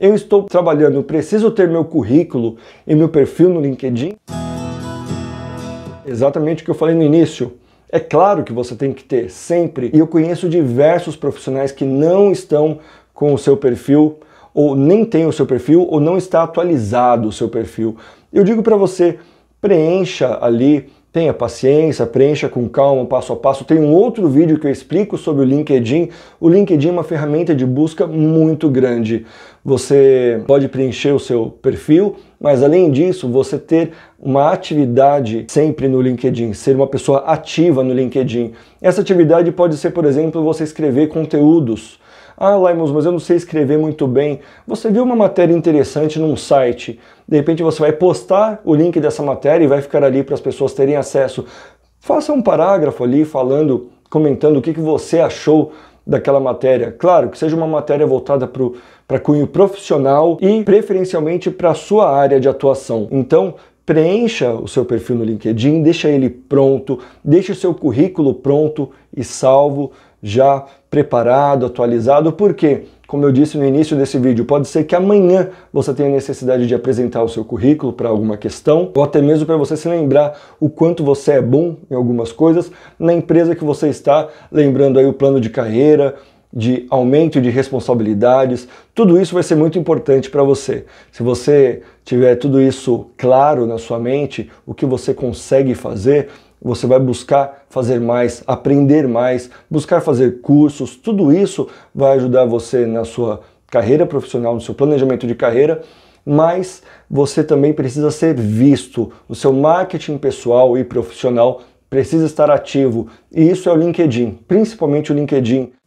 Eu estou trabalhando, preciso ter meu currículo e meu perfil no LinkedIn? Exatamente o que eu falei no início. É claro que você tem que ter sempre, e eu conheço diversos profissionais que não estão com o seu perfil, ou nem tem o seu perfil, ou não está atualizado o seu perfil. Eu digo para você, preencha ali Tenha paciência, preencha com calma, passo a passo. Tem um outro vídeo que eu explico sobre o LinkedIn. O LinkedIn é uma ferramenta de busca muito grande. Você pode preencher o seu perfil, mas além disso, você ter uma atividade sempre no LinkedIn, ser uma pessoa ativa no LinkedIn. Essa atividade pode ser, por exemplo, você escrever conteúdos. Ah, Laimos, mas eu não sei escrever muito bem. Você viu uma matéria interessante num site, de repente você vai postar o link dessa matéria e vai ficar ali para as pessoas terem acesso. Faça um parágrafo ali falando, comentando o que, que você achou daquela matéria. Claro, que seja uma matéria voltada para cunho profissional e preferencialmente para a sua área de atuação. Então, preencha o seu perfil no LinkedIn, deixa ele pronto, deixa o seu currículo pronto e salvo, já preparado, atualizado, Por quê? Como eu disse no início desse vídeo, pode ser que amanhã você tenha necessidade de apresentar o seu currículo para alguma questão, ou até mesmo para você se lembrar o quanto você é bom em algumas coisas na empresa que você está, lembrando aí o plano de carreira, de aumento de responsabilidades, tudo isso vai ser muito importante para você. Se você tiver tudo isso claro na sua mente, o que você consegue fazer, você vai buscar fazer mais, aprender mais, buscar fazer cursos, tudo isso vai ajudar você na sua carreira profissional, no seu planejamento de carreira, mas você também precisa ser visto. O seu marketing pessoal e profissional precisa estar ativo, e isso é o LinkedIn, principalmente o LinkedIn.